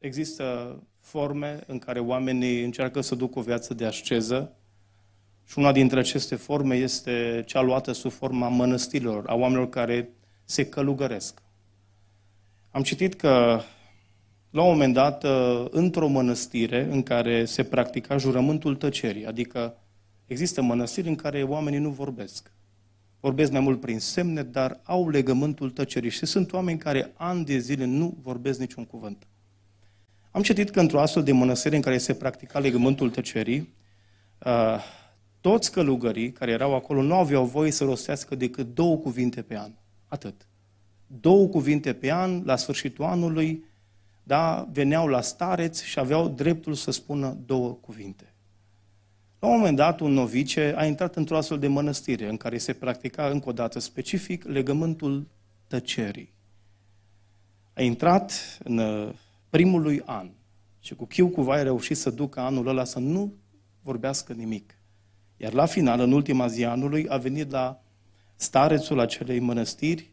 există forme în care oamenii încearcă să ducă o viață de asceză și una dintre aceste forme este cea luată sub forma mănăstirilor, a oamenilor care se călugăresc. Am citit că la un moment dat, într-o mănăstire în care se practica jurământul tăcerii, adică există mănăstiri în care oamenii nu vorbesc. Vorbesc mai mult prin semne, dar au legământul tăcerii și sunt oameni care ani de zile nu vorbesc niciun cuvânt. Am citit că într-o astfel de mănăstire în care se practica legământul tăcerii, uh, toți călugării care erau acolo nu aveau voie să rostească decât două cuvinte pe an. Atât. Două cuvinte pe an, la sfârșitul anului, da, veneau la stareți și aveau dreptul să spună două cuvinte. La un moment dat, un novice a intrat într-o astfel de mănăstire în care se practica încă o dată specific legământul tăcerii. A intrat în uh, primului an și cu chiu cuva a reușit să ducă anul ăla să nu vorbească nimic. Iar la final, în ultima zi anului, a venit la starețul acelei mănăstiri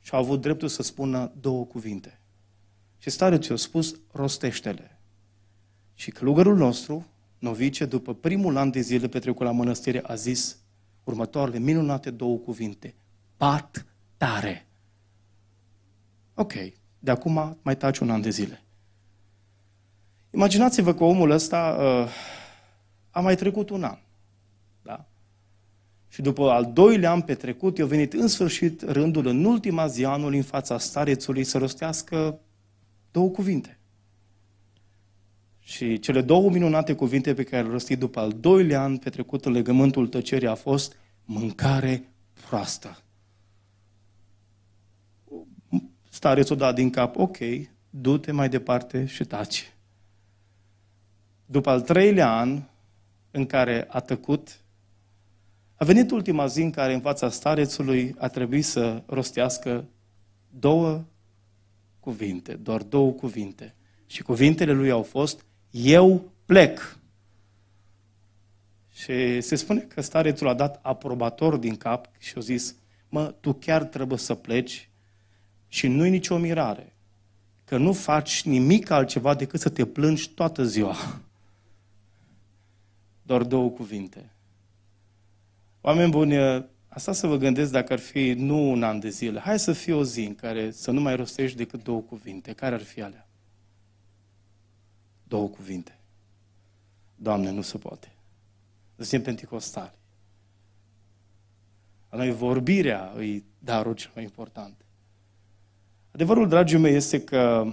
și a avut dreptul să spună două cuvinte. Și starețul a spus, rostește-le. Și călugărul nostru, novice, după primul an de zile petrecut la mănăstire, a zis următoarele minunate două cuvinte. Pat tare. Ok, de acum mai taci un an de zile. Imaginați-vă că omul ăsta uh, a mai trecut un an. Da? Și după al doilea an petrecut, i-a venit în sfârșit rândul în ultima zi anului în fața starețului să rostească două cuvinte. Și cele două minunate cuvinte pe care le rostit după al doilea an petrecut în legământul tăcerii a fost mâncare proastă. Starețul dat din cap, ok, du-te mai departe și taci. După al treilea an în care a tăcut, a venit ultima zi în care în fața starețului a trebuit să rostească două cuvinte, doar două cuvinte. Și cuvintele lui au fost, eu plec. Și se spune că starețul a dat aprobator din cap și a zis, mă, tu chiar trebuie să pleci și nu-i nicio mirare că nu faci nimic altceva decât să te plângi toată ziua doar două cuvinte. Oameni buni, asta să vă gândiți dacă ar fi nu un an de zile, hai să fie o zi în care să nu mai rostești decât două cuvinte. Care ar fi alea? Două cuvinte. Doamne, nu se poate. simt pentecostali. A noi vorbirea e darul cel mai important. Adevărul, dragii mei, este că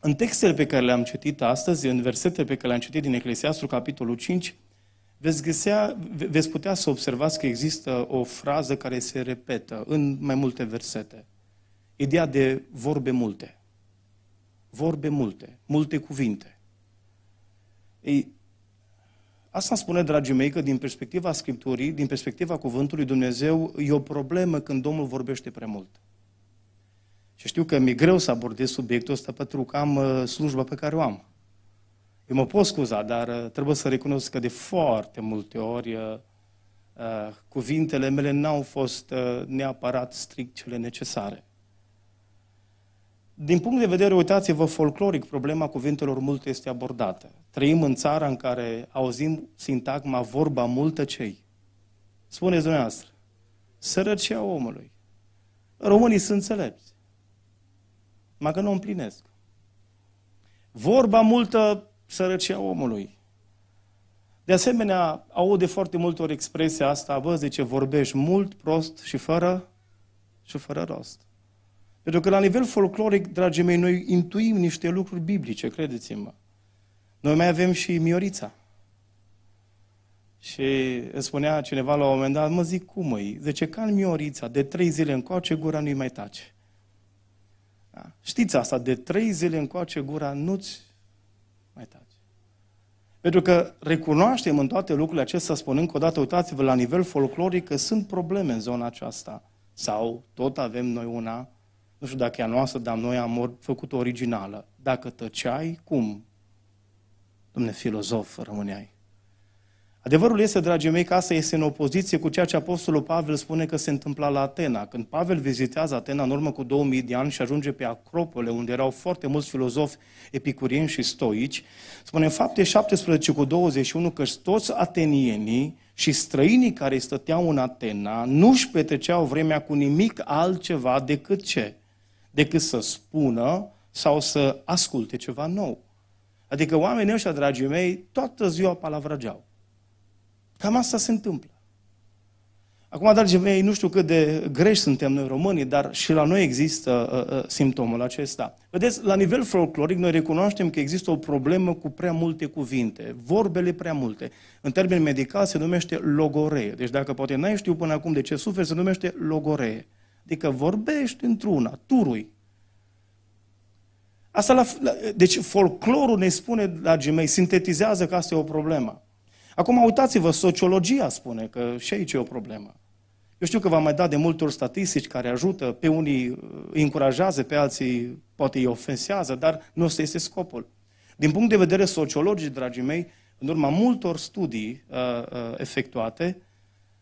în textele pe care le-am citit astăzi, în versetele pe care le-am citit din Eclesiastru, capitolul 5, veți, găsea, veți putea să observați că există o frază care se repetă în mai multe versete. Ideea de vorbe multe. Vorbe multe, multe cuvinte. Ei, asta spune, dragii mei, că din perspectiva Scripturii, din perspectiva Cuvântului Dumnezeu, e o problemă când Domnul vorbește prea mult. Și știu că mi-e greu să abordez subiectul ăsta pentru că am uh, slujba pe care o am. Eu mă pot scuza, dar uh, trebuie să recunosc că de foarte multe ori uh, cuvintele mele n-au fost neapărat strict cele necesare. Din punct de vedere, uitați-vă, folcloric, problema cuvintelor multe este abordată. Trăim în țara în care auzim sintagma vorba multă cei. Spuneți dumneavoastră, sărăcia omului. Românii sunt înțelepți. Mă că nu o împlinesc. Vorba multă sărăcia omului. De asemenea, aud de foarte multe ori expresia asta, vă zice, vorbești mult, prost și fără, și fără rost. Pentru că la nivel folcloric, dragii mei, noi intuim niște lucruri biblice, credeți-mă. Noi mai avem și Miorița. Și spunea cineva la un moment dat, mă zic, cum îi? Zice, ca în Miorița, de trei zile încoace, gura nu-i mai tace. Da? Știți asta, de trei zile încoace gura, nu-ți mai taci. Pentru că recunoaștem în toate lucrurile acestea, spunând încă o dată, uitați-vă la nivel folcloric că sunt probleme în zona aceasta. Sau tot avem noi una, nu știu dacă e a noastră, dar noi am făcut originală. Dacă tăceai, cum? Domne filozof rămâneai. Adevărul este, dragii mei, că asta este în opoziție cu ceea ce Apostolul Pavel spune că se întâmpla la Atena. Când Pavel vizitează Atena în urmă cu 2000 de ani și ajunge pe Acropole, unde erau foarte mulți filozofi epicurieni și stoici, spune în fapte 17 cu 21 că toți atenienii și străinii care stăteau în Atena nu își petreceau vremea cu nimic altceva decât ce? Decât să spună sau să asculte ceva nou. Adică oamenii ăștia, dragii mei, toată ziua palavrageau. Cam asta se întâmplă. Acum, dragii mei, nu știu cât de greși suntem noi românii, dar și la noi există uh, uh, simptomul acesta. Vedeți, la nivel folcloric, noi recunoaștem că există o problemă cu prea multe cuvinte, vorbele prea multe. În termen medical se numește logoree. Deci dacă poate n-ai știu până acum de ce suferi, se numește logoree. Adică vorbești într-una, turui. Asta la, la, deci folclorul ne spune, dragii mei, sintetizează că asta e o problemă. Acum uitați-vă, sociologia spune că și aici e o problemă. Eu știu că v-am mai dat de multe ori statistici care ajută, pe unii uh, îi încurajează, pe alții poate îi ofensează, dar nu ăsta este scopul. Din punct de vedere sociologic, dragii mei, în urma multor studii uh, uh, efectuate,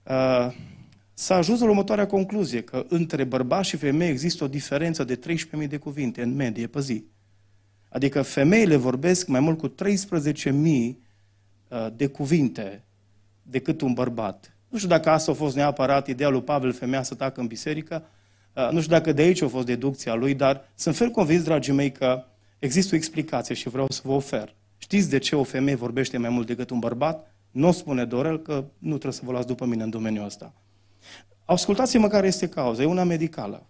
uh, s-a ajuns la următoarea concluzie, că între bărbați și femei există o diferență de 13.000 de cuvinte în medie pe zi. Adică femeile vorbesc mai mult cu 13.000 Uh, de cuvinte decât un bărbat. Nu știu dacă asta a fost neapărat ideea lui Pavel, femeia să tacă în biserică, uh, nu știu dacă de aici a fost deducția lui, dar sunt fel convins, dragii mei, că există o explicație și vreau să vă ofer. Știți de ce o femeie vorbește mai mult decât un bărbat? Nu spune Dorel că nu trebuie să vă luați după mine în domeniul ăsta. Ascultați-mă care este cauza. E una medicală.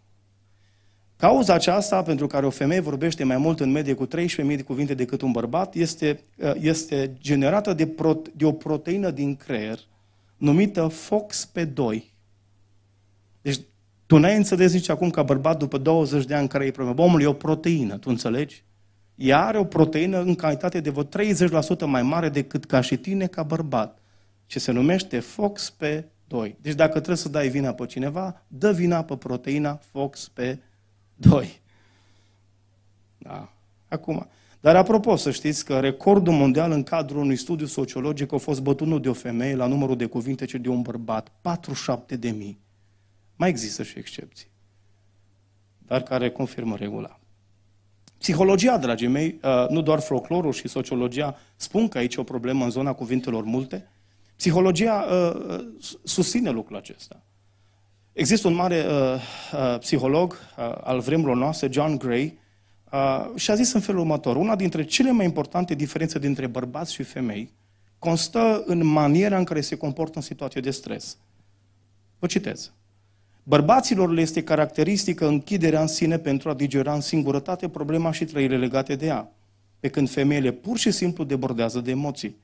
Cauza aceasta pentru care o femeie vorbește mai mult în medie cu 13.000 de cuvinte decât un bărbat este, uh, este generată de, pro, de o proteină din creier numită FOXP2. Deci tu n-ai înțeles nici acum ca bărbat după 20 de ani care e problemă. Omul e o proteină, tu înțelegi? Ea are o proteină în calitate de vreo 30% mai mare decât ca și tine ca bărbat. Ce se numește FOXP2. Deci dacă trebuie să dai vina pe cineva, dă vina pe proteina FOXP2. Doi. Da. Acum, dar apropo, să știți că recordul mondial în cadrul unui studiu sociologic a fost bătut nu de o femeie la numărul de cuvinte, ci de un bărbat, 47 de mii. Mai există și excepții, dar care confirmă regula. Psihologia, dragii mei, uh, nu doar folclorul și sociologia spun că aici e o problemă în zona cuvintelor multe, psihologia uh, uh, susține lucrul acesta. Există un mare uh, uh, psiholog uh, al vremurilor noastre, John Gray, uh, și a zis în felul următor, una dintre cele mai importante diferențe dintre bărbați și femei constă în maniera în care se comportă în situație de stres. Vă citez. Bărbaților le este caracteristică închiderea în sine pentru a digera în singurătate problema și trăile legate de ea, pe când femeile pur și simplu debordează de emoții.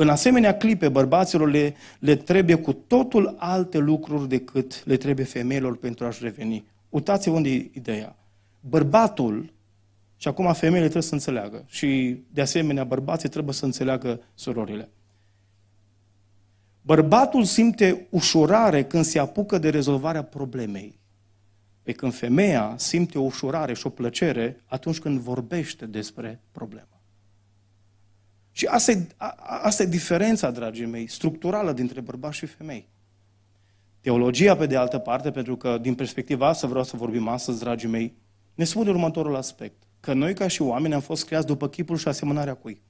În asemenea clipe, bărbaților le, le trebuie cu totul alte lucruri decât le trebuie femeilor pentru a-și reveni. Uitați-vă unde e ideea. Bărbatul, și acum femeile trebuie să înțeleagă, și de asemenea bărbații trebuie să înțeleagă surorile. Bărbatul simte ușurare când se apucă de rezolvarea problemei. Pe când femeia simte o ușurare și o plăcere atunci când vorbește despre problemă. Și asta e, a, asta e diferența, dragii mei, structurală dintre bărbați și femei. Teologia, pe de altă parte, pentru că din perspectiva asta vreau să vorbim astăzi, dragii mei, ne spune următorul aspect. Că noi, ca și oameni, am fost creați după chipul și asemănarea cui?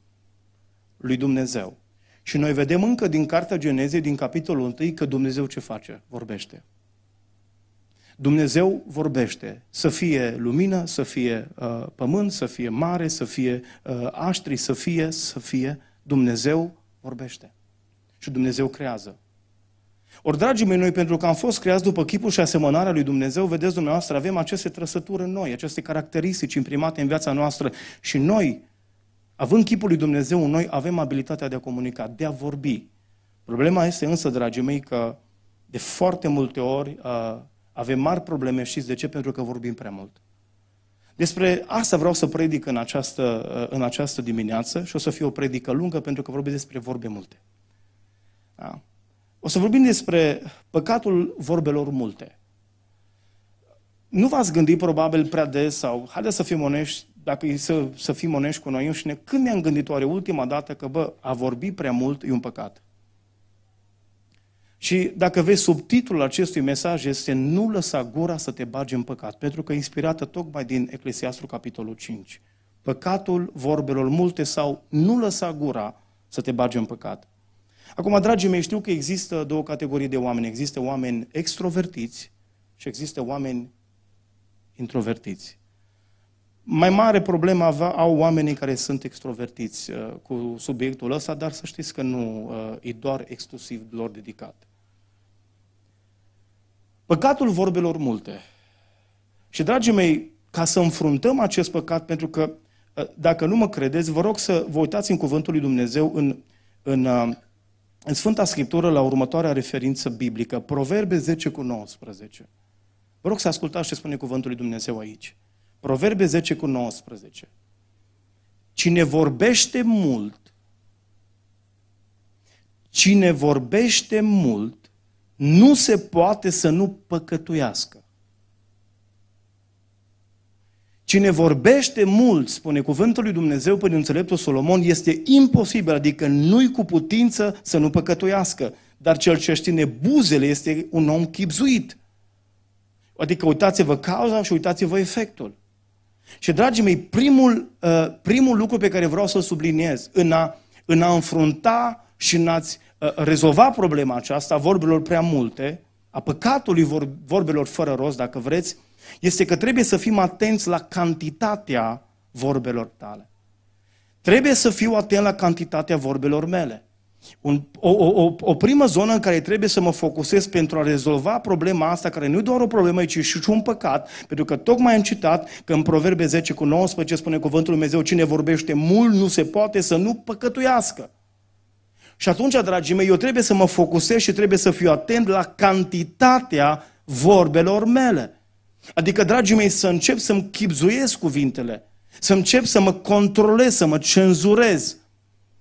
Lui Dumnezeu. Și noi vedem încă din Cartea Genezei, din capitolul 1, că Dumnezeu ce face? Vorbește. Dumnezeu vorbește să fie lumină, să fie uh, pământ, să fie mare, să fie uh, aștri, să fie, să fie. Dumnezeu vorbește. Și Dumnezeu creează. Ori, dragii mei, noi, pentru că am fost creați după chipul și asemănarea lui Dumnezeu, vedeți dumneavoastră, avem aceste trăsături în noi, aceste caracteristici imprimate în viața noastră și noi, având chipul lui Dumnezeu în noi, avem abilitatea de a comunica, de a vorbi. Problema este însă, dragii mei, că de foarte multe ori uh, avem mari probleme, știți de ce? Pentru că vorbim prea mult. Despre asta vreau să predic în această, uh, în această dimineață și o să fie o predică lungă pentru că vorbesc despre vorbe multe. Da? O să vorbim despre păcatul vorbelor multe. Nu v-ați gândit probabil prea des sau, haideți să fim onești, dacă e să, să fim onești cu noi înșine, când ne-am gândit oare ultima dată că, bă, a vorbi prea mult e un păcat? Și dacă vezi, subtitlul acestui mesaj este Nu lăsa gura să te bage în păcat, pentru că inspirată tocmai din Eclesiastru capitolul 5. Păcatul vorbelor multe sau nu lăsa gura să te bage în păcat. Acum, dragii mei, știu că există două categorii de oameni. Există oameni extrovertiți și există oameni introvertiți. Mai mare problemă au oamenii care sunt extrovertiți uh, cu subiectul ăsta, dar să știți că nu uh, e doar exclusiv lor dedicat. Păcatul vorbelor multe. Și, dragii mei, ca să înfruntăm acest păcat, pentru că, ă, dacă nu mă credeți, vă rog să vă uitați în Cuvântul lui Dumnezeu, în, în, ă, în Sfânta Scriptură, la următoarea referință biblică, Proverbe 10 cu 19. Vă rog să ascultați ce spune Cuvântul lui Dumnezeu aici. Proverbe 10 cu 19. Cine vorbește mult, cine vorbește mult, nu se poate să nu păcătuiască. Cine vorbește mult, spune cuvântul lui Dumnezeu prin înțeleptul Solomon, este imposibil, adică nu-i cu putință să nu păcătuiască. Dar cel ce știe buzele este un om chipzuit. Adică uitați-vă cauza și uitați-vă efectul. Și, dragii mei, primul, uh, primul lucru pe care vreau să-l subliniez în a, în a înfrunta și în a-ți Uh, rezolva problema aceasta a vorbelor prea multe, a păcatului vorbelor fără rost, dacă vreți, este că trebuie să fim atenți la cantitatea vorbelor tale. Trebuie să fiu atent la cantitatea vorbelor mele. Un, o, o, o primă zonă în care trebuie să mă focusez pentru a rezolva problema asta, care nu e doar o problemă, ci și un păcat, pentru că tocmai am citat că în Proverbe 10 cu 19 spune cuvântul lui Dumnezeu, cine vorbește mult nu se poate să nu păcătuiască. Și atunci, dragii mei, eu trebuie să mă focusez și trebuie să fiu atent la cantitatea vorbelor mele. Adică, dragii mei, să încep să-mi chipzuiesc cuvintele, să încep să mă controlez, să mă cenzurez,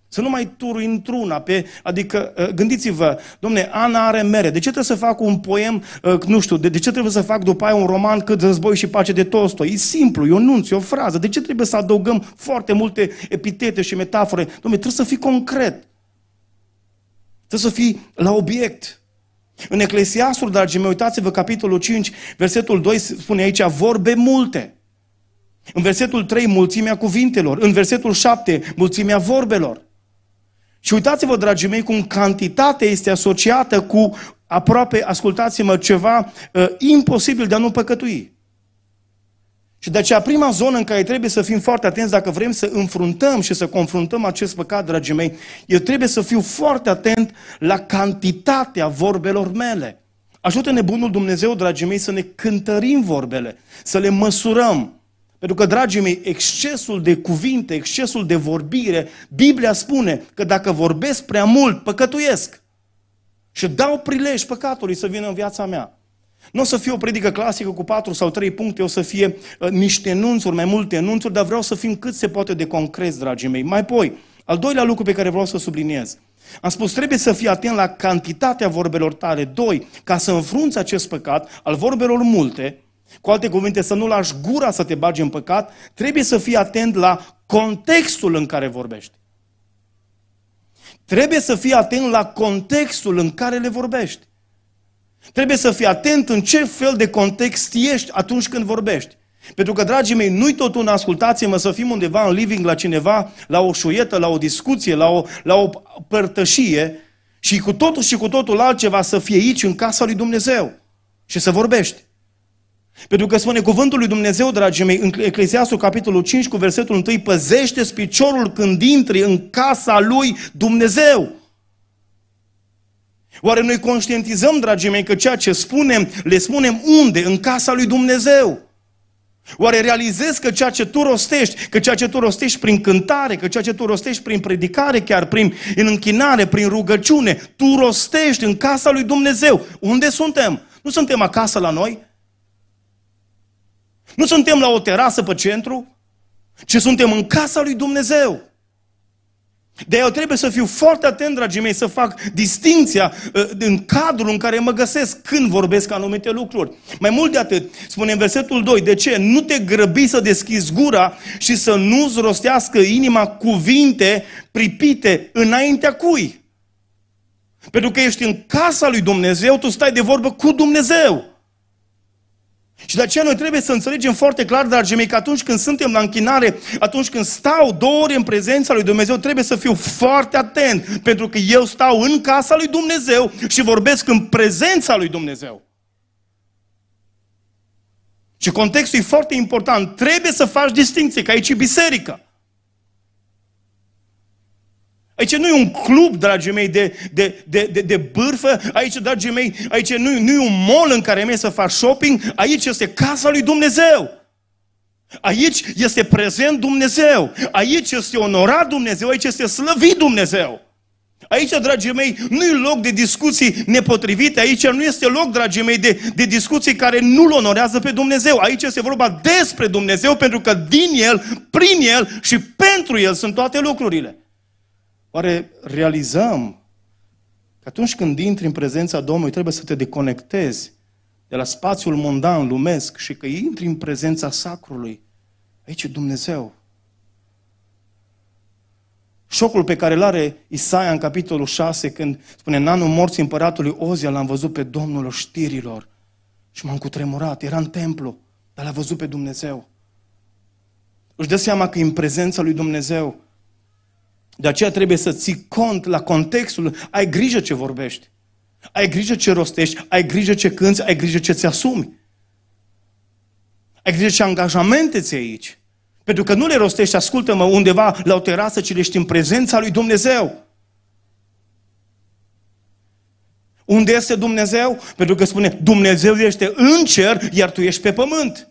să nu mai turui într-una. Pe, adică, ă, gândiți-vă, domne, Ana are mere. De ce trebuie să fac un poem, ă, nu știu, de, de ce trebuie să fac după aia un roman cât război și pace de Tolstoi? E simplu, e o nunț, e o frază. De ce trebuie să adăugăm foarte multe epitete și metafore? Domne, trebuie să fii concret. Trebuie să fii la obiect. În Eclesiastul, dragii mei, uitați-vă, capitolul 5, versetul 2 spune aici vorbe multe. În versetul 3, mulțimea cuvintelor. În versetul 7, mulțimea vorbelor. Și uitați-vă, dragii mei, cum cantitatea este asociată cu aproape, ascultați-mă, ceva uh, imposibil de a nu păcătui. Și de aceea prima zonă în care trebuie să fim foarte atenți dacă vrem să înfruntăm și să confruntăm acest păcat, dragii mei, eu trebuie să fiu foarte atent la cantitatea vorbelor mele. Ajută-ne bunul Dumnezeu, dragii mei, să ne cântărim vorbele, să le măsurăm. Pentru că, dragii mei, excesul de cuvinte, excesul de vorbire, Biblia spune că dacă vorbesc prea mult, păcătuiesc. Și dau prilej păcatului să vină în viața mea. Nu o să fie o predică clasică cu patru sau trei puncte, o să fie uh, niște enunțuri, mai multe enunțuri, dar vreau să fim cât se poate de concret, dragii mei. Mai apoi, al doilea lucru pe care vreau să subliniez. Am spus, trebuie să fii atent la cantitatea vorbelor tale. Doi, ca să înfrunți acest păcat al vorbelor multe, cu alte cuvinte, să nu lași gura să te bagi în păcat, trebuie să fii atent la contextul în care vorbești. Trebuie să fii atent la contextul în care le vorbești. Trebuie să fii atent în ce fel de context ești atunci când vorbești. Pentru că, dragii mei, nu-i tot un ascultați-mă, să fim undeva în living la cineva, la o șuietă, la o discuție, la o, la o părtășie și cu totul și cu totul altceva să fie aici, în casa lui Dumnezeu și să vorbești. Pentru că spune cuvântul lui Dumnezeu, dragii mei, în Eclesiastul capitolul 5 cu versetul 1, păzește piciorul când intri în casa lui Dumnezeu. Oare noi conștientizăm, dragii mei, că ceea ce spunem, le spunem unde? În casa lui Dumnezeu. Oare realizezi că ceea ce tu rostești, că ceea ce tu rostești prin cântare, că ceea ce tu rostești prin predicare, chiar prin în închinare, prin rugăciune, tu rostești în casa lui Dumnezeu. Unde suntem? Nu suntem acasă la noi? Nu suntem la o terasă pe centru? Ce suntem în casa lui Dumnezeu. De eu trebuie să fiu foarte atent, dragii mei, să fac distinția ă, în cadrul în care mă găsesc când vorbesc anumite lucruri. Mai mult de atât, spune în versetul 2, de ce? Nu te grăbi să deschizi gura și să nu zrostească inima cuvinte pripite înaintea cui? Pentru că ești în casa lui Dumnezeu, tu stai de vorbă cu Dumnezeu. Și de aceea noi trebuie să înțelegem foarte clar, dragii mei, că atunci când suntem la închinare, atunci când stau două ore în prezența lui Dumnezeu, trebuie să fiu foarte atent, pentru că eu stau în casa lui Dumnezeu și vorbesc în prezența lui Dumnezeu. Și contextul e foarte important. Trebuie să faci distinție, că aici e biserică. Aici nu e un club, dragii mei, de, de, de, de, de bârfă. Aici, dragii mei, aici nu, nu e un mall în care mergi să faci shopping. Aici este casa lui Dumnezeu. Aici este prezent Dumnezeu. Aici este onorat Dumnezeu. Aici este slăvit Dumnezeu. Aici, dragii mei, nu e loc de discuții nepotrivite, aici nu este loc, dragii mei, de, de discuții care nu-L onorează pe Dumnezeu. Aici este vorba despre Dumnezeu, pentru că din El, prin El și pentru El sunt toate lucrurile. Oare realizăm că atunci când intri în prezența Domnului trebuie să te deconectezi de la spațiul mondan, lumesc și că intri în prezența sacrului? Aici e Dumnezeu. Șocul pe care îl are Isaia în capitolul 6 când spune în anul morții împăratului Ozia l-am văzut pe Domnul oștirilor și m-am cutremurat, era în templu, dar l-a văzut pe Dumnezeu. Își dă seama că e în prezența lui Dumnezeu. De aceea trebuie să ții cont la contextul, ai grijă ce vorbești, ai grijă ce rostești, ai grijă ce cânți, ai grijă ce ți-asumi. Ai grijă ce angajamente ți aici. Pentru că nu le rostești, ascultă-mă, undeva la o terasă, ci le ești în prezența lui Dumnezeu. Unde este Dumnezeu? Pentru că spune, Dumnezeu este în cer, iar tu ești pe pământ.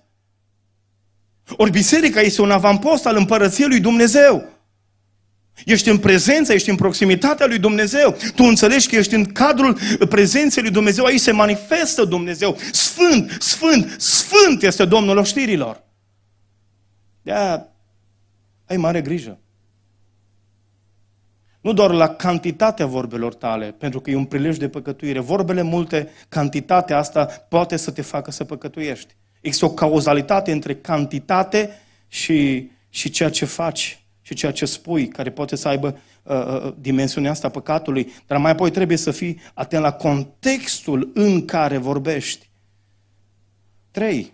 Ori biserica este un avampost al împărăției lui Dumnezeu. Ești în prezența, ești în proximitatea lui Dumnezeu. Tu înțelegi că ești în cadrul prezenței lui Dumnezeu. Aici se manifestă Dumnezeu. Sfânt, sfânt, sfânt este Domnul oștirilor. de ai mare grijă. Nu doar la cantitatea vorbelor tale, pentru că e un prilej de păcătuire. Vorbele multe, cantitatea asta poate să te facă să păcătuiești. Există o cauzalitate între cantitate și, și ceea ce faci și ceea ce spui, care poate să aibă uh, uh, uh, dimensiunea asta păcatului, dar mai apoi trebuie să fii atent la contextul în care vorbești. Trei.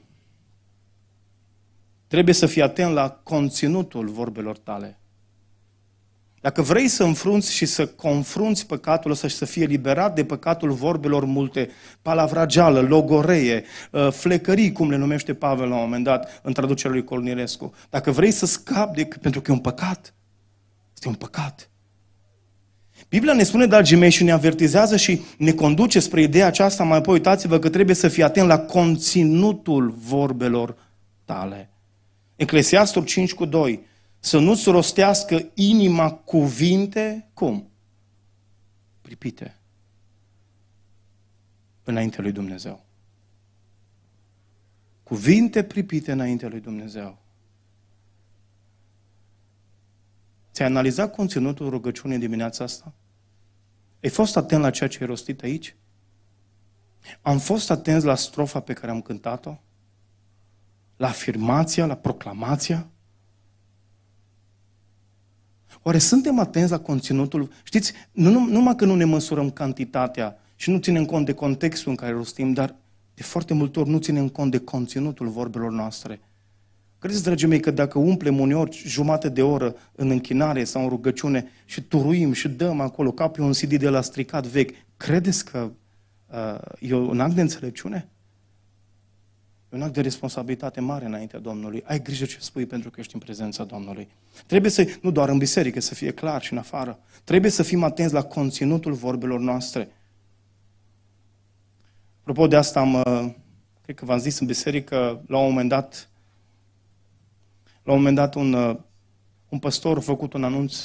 Trebuie să fii atent la conținutul vorbelor tale. Dacă vrei să înfrunți și să confrunți păcatul ăsta și să fie liberat de păcatul vorbelor multe, palavrageală, logoreie, uh, flecării, cum le numește Pavel la un moment dat în traducerea lui Colnirescu. dacă vrei să scapi, de, pentru că e un păcat, este un păcat. Biblia ne spune, dragii mei, și ne avertizează și ne conduce spre ideea aceasta, mai apoi uitați-vă că trebuie să fii atent la conținutul vorbelor tale. Eclesiastul 5 cu 2 să nu-ți rostească inima cuvinte, cum? Pripite. Înainte lui Dumnezeu. Cuvinte pripite înainte lui Dumnezeu. Ți-ai analizat conținutul rugăciunii dimineața asta? Ai fost atent la ceea ce ai rostit aici? Am fost atenți la strofa pe care am cântat-o? La afirmația, la proclamația? Oare suntem atenți la conținutul? Știți, nu, numai că nu ne măsurăm cantitatea și nu ținem cont de contextul în care rostim, dar de foarte multe ori nu ținem cont de conținutul vorbelor noastre. Credeți, dragii mei, că dacă umplem uneori jumate de oră în închinare sau în rugăciune și turuim și dăm acolo ca pe un CD de la stricat vechi, credeți că uh, e un act de înțelepciune? E un act de responsabilitate mare înaintea Domnului. Ai grijă ce spui pentru că ești în prezența Domnului. Trebuie să, nu doar în biserică, să fie clar și în afară. Trebuie să fim atenți la conținutul vorbelor noastre. Apropo de asta, am, cred că v-am zis în biserică, la un moment dat, la un moment dat un, un păstor a făcut un anunț,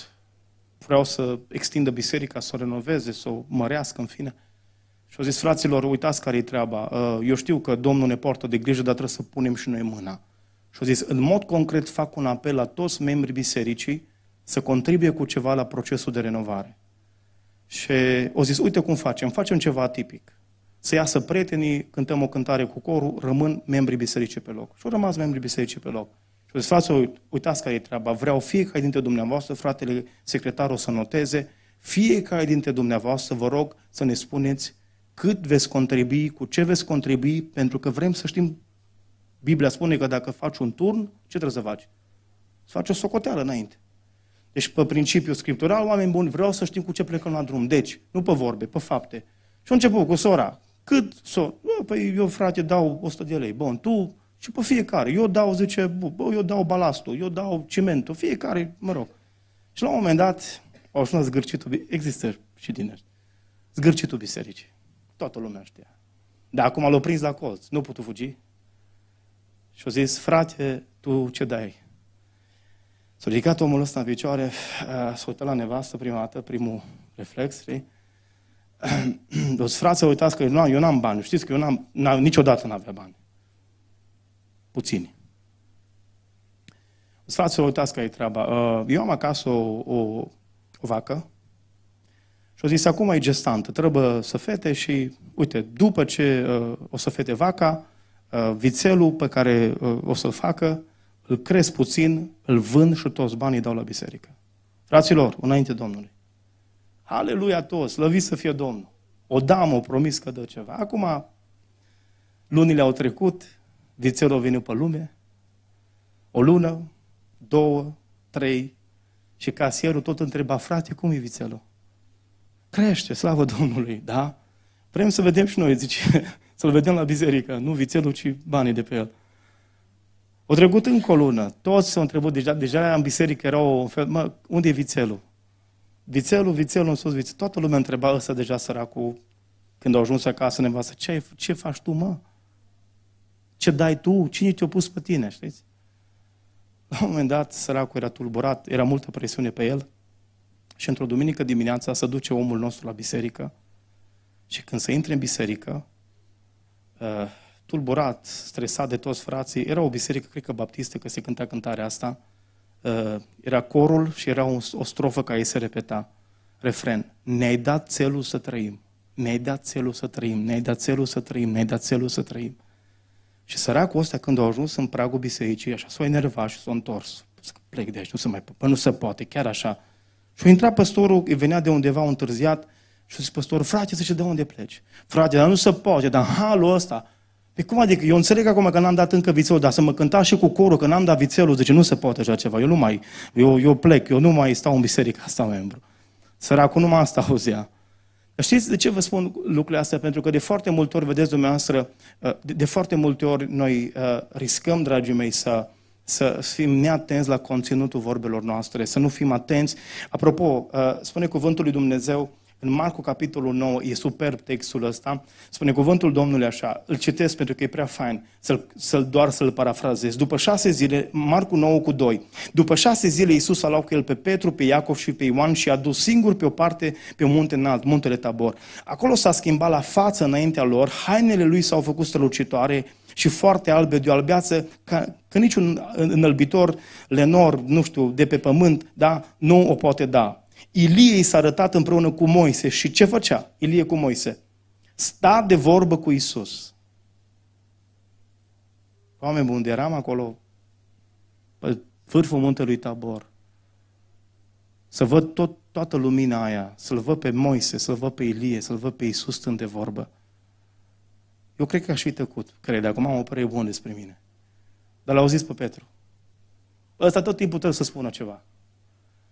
vreau să extindă biserica, să o renoveze, să o mărească, în fine. Și au zis, fraților, uitați care e treaba. Uh, eu știu că Domnul ne poartă de grijă, dar trebuie să punem și noi mâna. Și au zis, în mod concret fac un apel la toți membrii bisericii să contribuie cu ceva la procesul de renovare. Și au zis, uite cum facem, facem ceva atipic. Să iasă prietenii, cântăm o cântare cu corul, rămân membrii bisericii pe loc. Și au rămas membrii bisericii pe loc. Și au zis, frate, uitați care e treaba, vreau fiecare dintre dumneavoastră, fratele secretar o să noteze, fiecare dintre dumneavoastră, vă rog să ne spuneți cât veți contribui, cu ce veți contribui, pentru că vrem să știm. Biblia spune că dacă faci un turn, ce trebuie să faci? Să faci o socoteală înainte. Deci, pe principiu scriptural, oameni buni, vreau să știm cu ce plecăm la drum. Deci, nu pe vorbe, pe fapte. Și a început cu sora. Cât so? Bă, păi eu, frate, dau 100 de lei. Bun, tu și pe fiecare. Eu dau, zice, bă, eu dau balastul, eu dau cimentul, fiecare, mă rog. Și la un moment dat, au sunat zgârcitul, există și din ăștia, zgârcitul bisericii. Toată lumea știa. Dar acum l-a prins la colț, nu putu fugi. Și au zis, frate, tu ce dai? S-a ridicat omul ăsta în picioare, s-a uitat la nevastă prima dată, primul reflex, știi? Deci, frate, uitați că nu, eu n-am bani. Știți că eu n-am, n-am niciodată n-avea bani. Puțini. Deci, frate, uitați că e treaba. Ă, eu am acasă o, o, o vacă și au zis, acum e gestantă, trebuie să fete și, uite, după ce uh, o să fete vaca, uh, vițelul pe care uh, o să-l facă, îl cresc puțin, îl vând și toți banii dau la biserică. Fraților, înainte Domnului. Aleluia toți, slăvit să fie Domnul. O damă o promis că dă ceva. Acum, lunile au trecut, vițelul a venit pe lume, o lună, două, trei, și casierul tot întreba, frate, cum e vițelul? crește, slavă Domnului, da? Vrem să vedem și noi, zice, să-l vedem la biserică, nu vițelul, ci banii de pe el. O trecut încă o lună, toți s-au întrebat, deja, deja în biserică era o fel, mă, unde e vițelul? Vițelul, vițelul în sus, vițelul. Toată lumea întreba ăsta deja săracul, când au ajuns acasă, nevastă, ce, ce faci tu, mă? Ce dai tu? Cine te-a pus pe tine, știți? La un moment dat, săracul era tulburat, era multă presiune pe el, și într-o duminică dimineața să duce omul nostru la biserică și când să intre în biserică, uh, tulburat, stresat de toți frații, era o biserică, cred că baptistă, că se cânta cântarea asta, uh, era corul și era o strofă care se repeta, refren, ne-ai dat celul să trăim, ne-ai dat celul să trăim, ne-ai dat celul să trăim, ne-ai dat celul să trăim. Și săracul ăsta, când a ajuns în pragul bisericii, așa s-a enervat și s-a întors. Plec de aici, nu se mai, păi nu se poate, chiar așa. Și a intrat păstorul, venea de undeva întârziat și a zis păstorul, frate, să de unde pleci? Frate, dar nu se poate, dar halul ăsta. Pe păi cum adică? Eu înțeleg acum că n-am dat încă vițelul, dar să mă cânta și cu corul, că n-am dat vițelul, zice, nu se poate așa ceva, eu nu mai, eu, eu plec, eu nu mai stau în biserică, asta membru. Săracul numai asta auzea. Știți de ce vă spun lucrurile astea? Pentru că de foarte multe ori, vedeți dumneavoastră, de, de foarte multe ori noi uh, riscăm, dragii mei, să, să fim neatenți la conținutul vorbelor noastre, să nu fim atenți. Apropo, uh, spune cuvântul lui Dumnezeu în Marcu, capitolul 9, e superb textul ăsta, spune cuvântul Domnului așa, îl citesc pentru că e prea fain, să-l, să doar să-l parafrazez. După șase zile, Marcu 9 cu 2, după șase zile Iisus a luat cu el pe Petru, pe Iacov și pe Ioan și a dus singur pe o parte, pe un munte înalt, muntele Tabor. Acolo s-a schimbat la față înaintea lor, hainele lui s-au făcut strălucitoare, și foarte albe de o albeață, ca, că niciun înălbitor lenor, nu știu, de pe pământ, da, nu o poate da. Ilie i s-a arătat împreună cu Moise și ce făcea Ilie cu Moise? Sta de vorbă cu Isus. Oameni buni, eram acolo, pe vârful muntelui Tabor, să văd tot, toată lumina aia, să-l văd pe Moise, să-l văd pe Ilie, să-l văd pe Isus stând de vorbă. Eu cred că aș fi tăcut, cred. Acum am o părere bună despre mine. Dar l-au zis pe Petru. Ăsta tot timpul trebuie să spună ceva.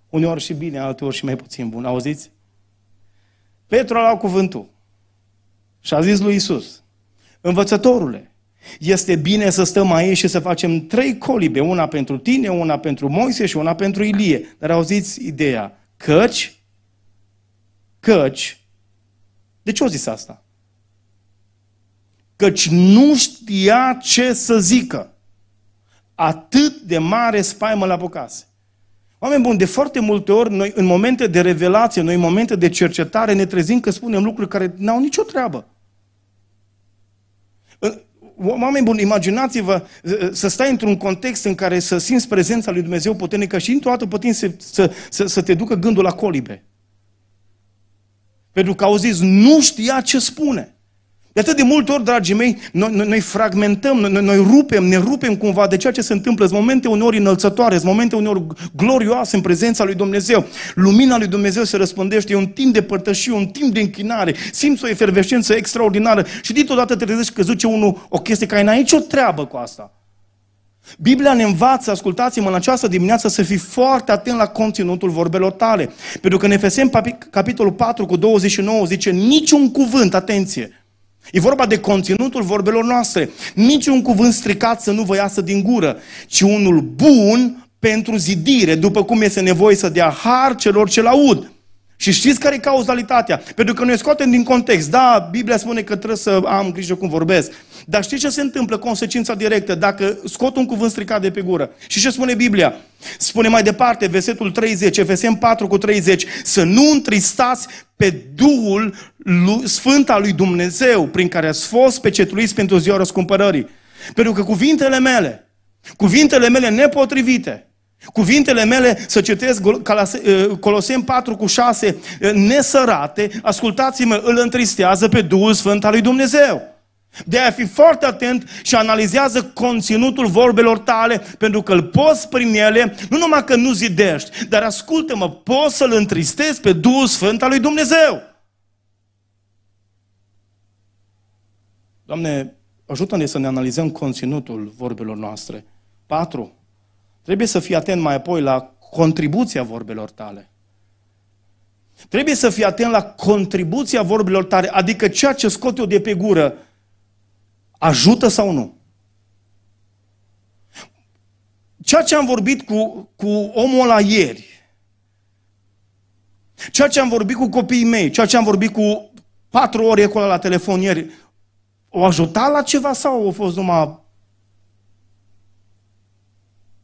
Uneori și bine, alteori și mai puțin bun. Auziți? Petru a luat cuvântul și a zis lui Isus, Învățătorule, este bine să stăm aici și să facem trei colibe, una pentru tine, una pentru Moise și una pentru Ilie. Dar auziți ideea, căci, căci, de ce o zis asta? căci nu știa ce să zică. Atât de mare spaimă la bucase. Oameni buni, de foarte multe ori, noi în momente de revelație, noi în momente de cercetare, ne trezim că spunem lucruri care n-au nicio treabă. Oameni buni, imaginați-vă ă, ă, să stai într-un context în care să simți prezența lui Dumnezeu puternică și într-o dată putin să, să, să, să te ducă gândul la colibe. Pentru că zis, nu știa ce spune. De atât de multe ori, dragii mei, noi, noi, noi fragmentăm, noi, noi rupem, ne rupem cumva de ceea ce se întâmplă. Sunt momente uneori înălțătoare, sunt momente uneori glorioase în prezența lui Dumnezeu. Lumina lui Dumnezeu se răspândește, e un timp de părtășie, un timp de închinare, simți o efervescență extraordinară și dintr-o te trezești că zice unul o chestie care n-ai nicio treabă cu asta. Biblia ne învață, ascultați-mă, în această dimineață să fii foarte atent la conținutul vorbelor tale. Pentru că în Efesem, capitolul 4 cu 29, zice, niciun cuvânt, atenție, E vorba de conținutul vorbelor noastre. Niciun cuvânt stricat să nu vă iasă din gură, ci unul bun pentru zidire, după cum este nevoie să dea har celor ce-l aud. Și știți care e cauzalitatea? Pentru că noi scoatem din context. Da, Biblia spune că trebuie să am grijă cum vorbesc. Dar știți ce se întâmplă? Consecința directă, dacă scot un cuvânt stricat de pe gură. Și ce spune Biblia? Spune mai departe, versetul 30, Efesem 4 cu 30, să nu întristați pe Duhul Sfânt al lui Dumnezeu, prin care ați fost pecetuiți pentru ziua răscumpărării. Pentru că cuvintele mele, cuvintele mele nepotrivite, Cuvintele mele, să citesc eh, Colosem 4 cu 6, eh, nesărate, ascultați-mă, îl întristează pe Duhul Sfânt al lui Dumnezeu. De a fi foarte atent și analizează conținutul vorbelor tale, pentru că îl poți prin ele, nu numai că nu zidești, dar ascultă-mă, poți să-l întristezi pe Duhul Sfânt al lui Dumnezeu. Doamne, ajută-ne să ne analizăm conținutul vorbelor noastre. 4. Trebuie să fii atent mai apoi la contribuția vorbelor tale. Trebuie să fii atent la contribuția vorbelor tale, adică ceea ce scot eu de pe gură, Ajută sau nu? Ceea ce am vorbit cu, cu omul la ieri, ceea ce am vorbit cu copiii mei, ceea ce am vorbit cu patru ore acolo la telefon ieri, o ajuta la ceva sau a fost numai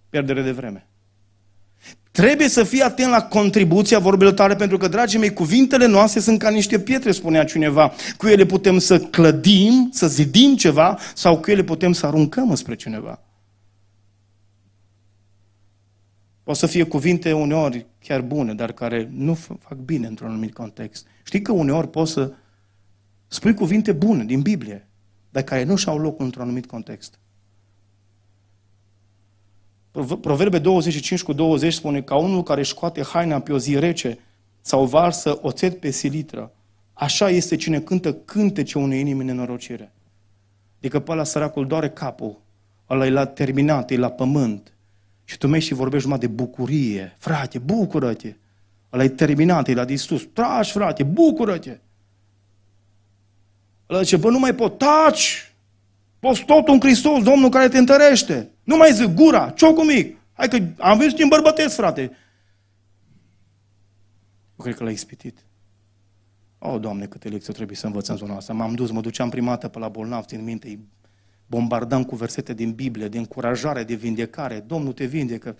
pierdere de vreme? Trebuie să fii atent la contribuția vorbelor tale, pentru că, dragii mei, cuvintele noastre sunt ca niște pietre, spunea cineva. Cu ele putem să clădim, să zidim ceva, sau cu ele putem să aruncăm spre cineva. Poate să fie cuvinte uneori chiar bune, dar care nu fac bine într-un anumit context. Știi că uneori poți să spui cuvinte bune din Biblie, dar care nu și-au loc într-un anumit context. Proverbe 25 cu 20 spune ca unul care își scoate haina pe o zi rece sau varsă oțet pe silitră, așa este cine cântă cântece unei inimi nenorocire. Adică pe ăla săracul doare capul, ăla e la terminat, e la pământ. Și tu mergi și vorbești numai de bucurie. Frate, bucură-te! Ăla e terminat, e la distus. Tragi, frate, bucură-te! Ăla zice, bă, nu mai pot, taci! Poți tot un Hristos, Domnul care te întărește. Nu mai zic gura, ciocul mic. Hai că am venit să bărbătesc, frate. Eu cred că l-ai ispitit. O, oh, Doamne, câte lecții trebuie să învățăm zona asta. M-am dus, mă duceam prima dată pe la bolnav, țin minte, îi bombardam cu versete din Biblie, de încurajare, de vindecare. Domnul te vindecă.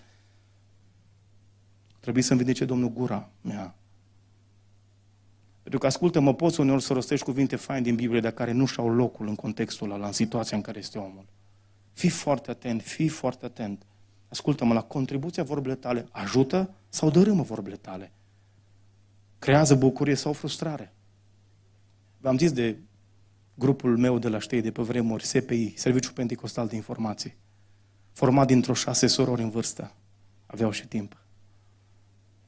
Trebuie să-mi vindece Domnul gura mea. Pentru că, ascultă-mă, poți uneori să rostești cuvinte faine din Biblie, dar care nu și-au locul în contextul ăla, în situația în care este omul. Fii foarte atent, fii foarte atent. Ascultă-mă, la contribuția vorbele tale ajută sau dărâmă vorbele tale? Creează bucurie sau frustrare? V-am zis de grupul meu de la ștei de pe vremuri, SPI, Serviciul Pentecostal de Informații, format dintr-o șase sorori în vârstă. Aveau și timp.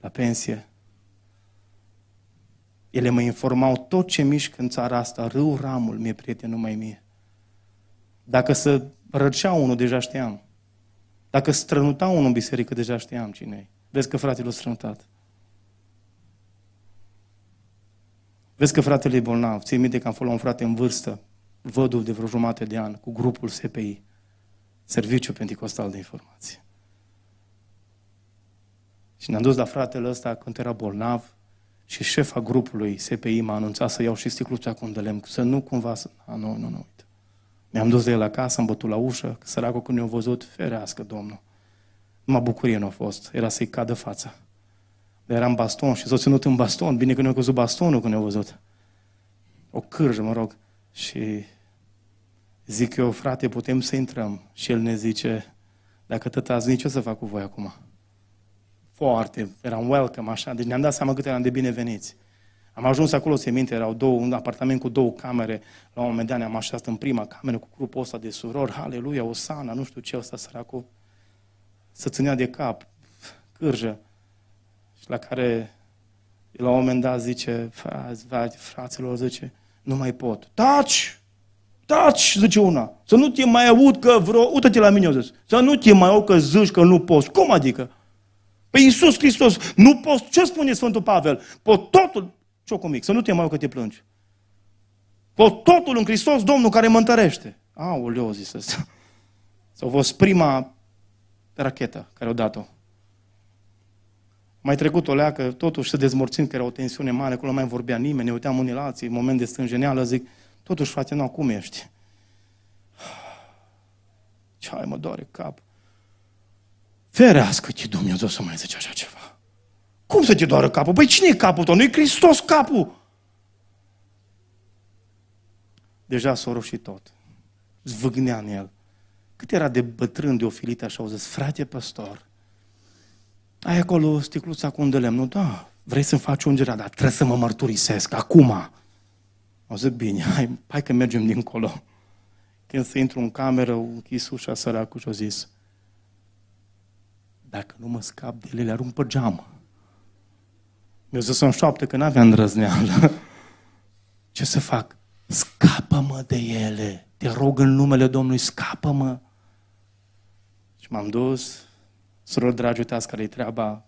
La pensie, ele mă informau tot ce mișc, în țara asta, râu ramul mi-e prieten numai mie. Dacă să răcea unul, deja știam. Dacă strănuta unul în biserică, deja știam cine e. Vezi că fratele a strănutat. Vezi că fratele e bolnav. Ții minte că am fost la un frate în vârstă, văduv de vreo jumate de an, cu grupul SPI, Serviciu Pentecostal de Informație. Și ne-am dus la fratele ăsta când era bolnav, și șefa grupului SPI m-a anunțat să iau și sticluța cu un de lemn, să nu cumva să... A, nu, nu, nu, uite. Mi-am dus de el acasă, am bătut la ușă, că săracul când ne-a văzut, ferească, domnul. Mă bucurie nu a fost, era să-i cadă fața. Dar eram baston și s-a ținut în baston, bine că nu a căzut bastonul când ne-a văzut. O cârjă, mă rog. Și zic eu, frate, putem să intrăm. Și el ne zice, dacă tătați, nici ce să fac cu voi acum? foarte, eram welcome așa, deci ne-am dat seama cât eram de bineveniți. Am ajuns acolo, se minte, erau două, un apartament cu două camere, la un moment dat ne-am așezat în prima cameră cu grupul ăsta de surori, haleluia, osana, nu știu ce, ăsta săracul, să ținea de cap, cârjă, și la care la un moment dat zice, fraților, zice, nu mai pot. Taci! Taci, zice una. Să nu te mai aud că vreo... Uită-te la mine, eu zis. Să nu te mai aud că zici că nu poți. Cum adică? Pe Iisus Hristos. Nu poți. Ce spune Sfântul Pavel? Pot totul. ce să nu te mai că te plângi. Pot totul în Hristos Domnul care mă întărește. Aoleu, zis ăsta. S-a fost prima rachetă care o dat-o. Mai trecut o leacă, totuși se dezmorțind că era o tensiune mare, că nu mai vorbea nimeni, ne uitam unii la alții, moment de stânjeneală, zic, totuși, frate, nu, cum ești? Ce ai, mă doare cap. Ferească-te Dumnezeu să mai zice așa ceva. Cum să te doară capul? Păi cine e capul tău? Nu-i Hristos capul? Deja s-a roșit tot. Zvâgnea în el. Cât era de bătrân, de ofilit, așa au zis, frate păstor, ai acolo sticluța cu un de lemn. Nu, da, vrei să-mi faci ungerea, dar trebuie să mă mărturisesc, acum. Au zis, bine, hai, hai că mergem dincolo. Când să intru în cameră, închis ușa săracul și au zis, dacă nu mă scap de ele, le arunc pe geam. Eu zis mi șoaptă că n aveam drăzneală. Ce să fac? Scapă-mă de ele. Te rog în numele Domnului, scapă-mă. Și m-am dus. Surori dragi, uitați care-i treaba.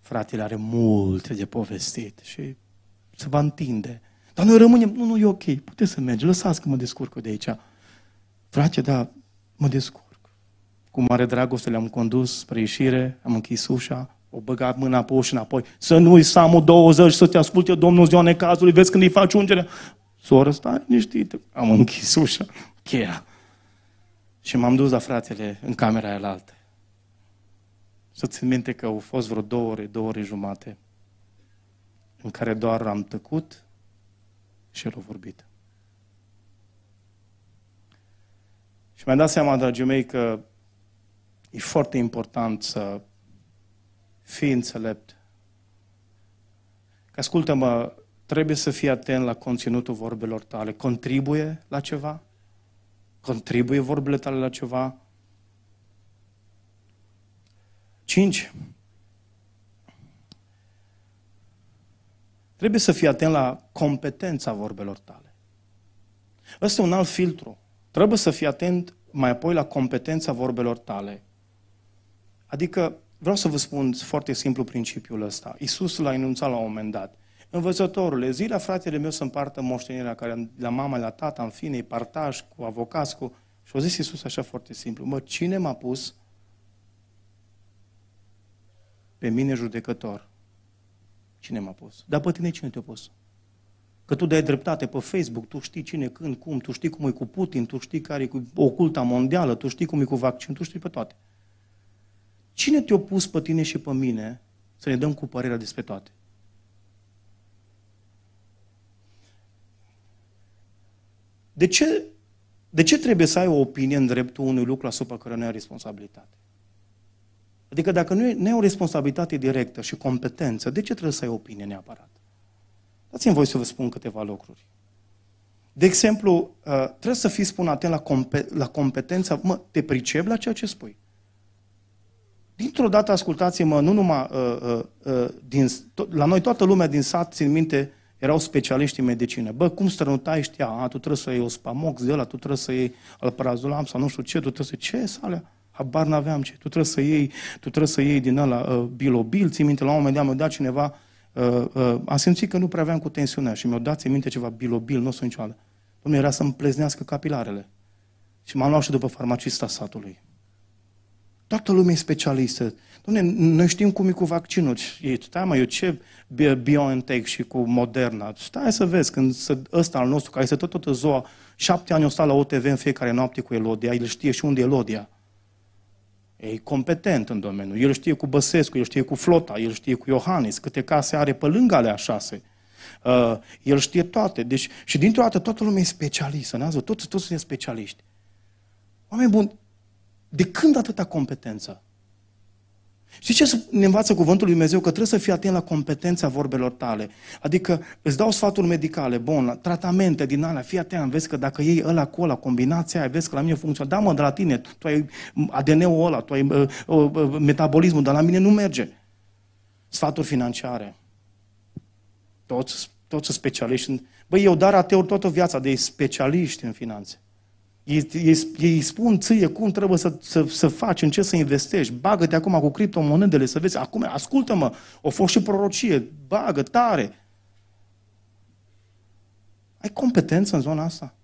Fratele are multe de povestit și se va întinde. Dar noi rămânem, nu, nu, e ok, puteți să mergi, lăsați că mă descurc de aici. Frate, da, mă descurc. Cu mare dragoste le-am condus spre ieșire, am închis ușa, o băgat mâna pe ușă înapoi. Să nu i Samu 20, să te asculte Domnul ziua necazului, vezi când îi faci ungerea. Soră, stai liniștită. Am închis ușa, cheia. Și m-am dus la fratele în camera aia altă. Să țin minte că au fost vreo două ore, două ore jumate în care doar am tăcut și el a vorbit. Și mi-am dat seama, dragii mei, că E foarte important să fii înțelept. Că ascultă-mă, trebuie să fii atent la conținutul vorbelor tale. Contribuie la ceva? Contribuie vorbele tale la ceva? Cinci. Trebuie să fii atent la competența vorbelor tale. Ăsta e un alt filtru. Trebuie să fii atent mai apoi la competența vorbelor tale. Adică vreau să vă spun foarte simplu principiul ăsta. Iisus l-a enunțat la un moment dat. Învățătorule, zi la fratele meu să împartă moștenirea care la mama, la tata, în fine, e partaj cu avocați, cu... Și a zis Iisus așa foarte simplu, mă, cine m-a pus pe mine judecător? Cine m-a pus? Dar pe tine cine te-a pus? Că tu dai dreptate pe Facebook, tu știi cine, când, cum, tu știi cum e cu Putin, tu știi care e cu oculta mondială, tu știi cum e cu vaccin, tu știi pe toate. Cine te-a pus pe tine și pe mine să ne dăm cu părerea despre toate? De ce, de ce trebuie să ai o opinie în dreptul unui lucru asupra care nu ai responsabilitate? Adică dacă nu, e, nu ai o responsabilitate directă și competență, de ce trebuie să ai opinie neapărat? Dați-mi voi să vă spun câteva lucruri. De exemplu, uh, trebuie să fii spun atent, la, compe- la competența, mă, te pricep la ceea ce spui. Dintr-o dată, ascultați-mă, nu numai uh, uh, uh din, to- la noi toată lumea din sat, țin minte, erau specialiști în medicină. Bă, cum strănutai știa? A, tu trebuie să iei spamox de ăla, tu trebuie să iei alprazolam sau nu știu ce, tu trebuie să... Ce sale? Habar n-aveam ce. Tu trebuie să iei, tu trebuie să iei din ăla uh, bilobil. țin minte, la un moment dat mi-a dat cineva, uh, uh, am simțit că nu prea aveam cu tensiunea și mi-a dat, țin minte, ceva bilobil, nu sunt să niciodată. era să-mi pleznească capilarele. Și m-am luat și după farmacista satului. Toată lumea e specialistă. Dom'le, noi știm cum e cu vaccinul. stai mă, eu ce BioNTech și cu Moderna? Stai să vezi, când ăsta al nostru, care este tot, tot zoa. șapte ani o stat la OTV în fiecare noapte cu Elodia, el știe și unde e Elodia. E competent în domeniu. El știe cu Băsescu, el știe cu Flota, el știe cu Iohannis, câte case are pe lângă alea șase. Uh, el știe toate. Deci, și dintr-o dată toată lumea e specialistă. Toți, toți sunt specialiști. Oameni buni, de când atâta competență? Și ce ne învață cuvântul lui Dumnezeu? Că trebuie să fii atent la competența vorbelor tale. Adică îți dau sfaturi medicale, bun, tratamente din alea, fii atent, vezi că dacă iei ăla cu ăla, combinația aia, vezi că la mine funcționează. Da, mă, de la tine, tu, tu ai ADN-ul ăla, tu ai uh, uh, metabolismul, dar la mine nu merge. Sfaturi financiare. Toți, toți sunt specialiști. Băi, eu dar ateu toată viața de specialiști în finanțe. Ei, ei, ei spun ție cum trebuie să, să, să faci, în ce să investești. Bagă-te acum cu criptomonedele să vezi. Acum, ascultă-mă, o fost și prorocie. Bagă, tare. Ai competență în zona asta?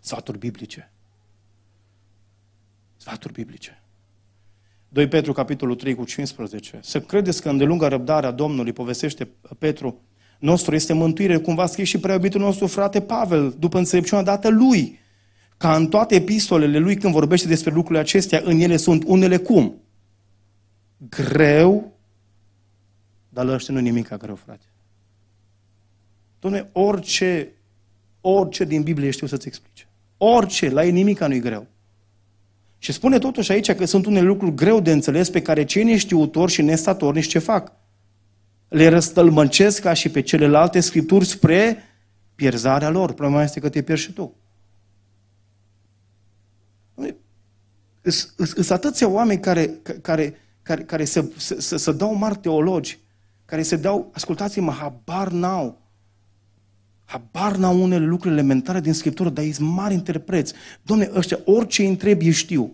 Sfaturi biblice. Sfaturi biblice. 2 Petru, capitolul 3, cu 15. Să credeți că răbdare răbdarea Domnului, povestește Petru, nostru este mântuire, cum v scrie și preobitul nostru frate Pavel, după înțelepciunea dată lui. Ca în toate epistolele lui, când vorbește despre lucrurile acestea, în ele sunt unele cum? Greu, dar la ăștia nu nimic a greu, frate. Dom'le, orice, orice din Biblie știu să-ți explice. Orice, la ei nimica nu-i greu. Și spune totuși aici că sunt unele lucruri greu de înțeles pe care cei neștiutori și nestatornici ce fac? le răstălmăcesc ca și pe celelalte scripturi spre pierzarea lor. Problema este că te pierzi și tu. Sunt atâția oameni care, care, care, care se se se dau mari teologi, care se dau, ascultați-mă, habar n-au. Habar n-au unele lucruri elementare din Scriptură, dar ei sunt mari interpreți. Domne, ăștia, orice îi întreb, știu.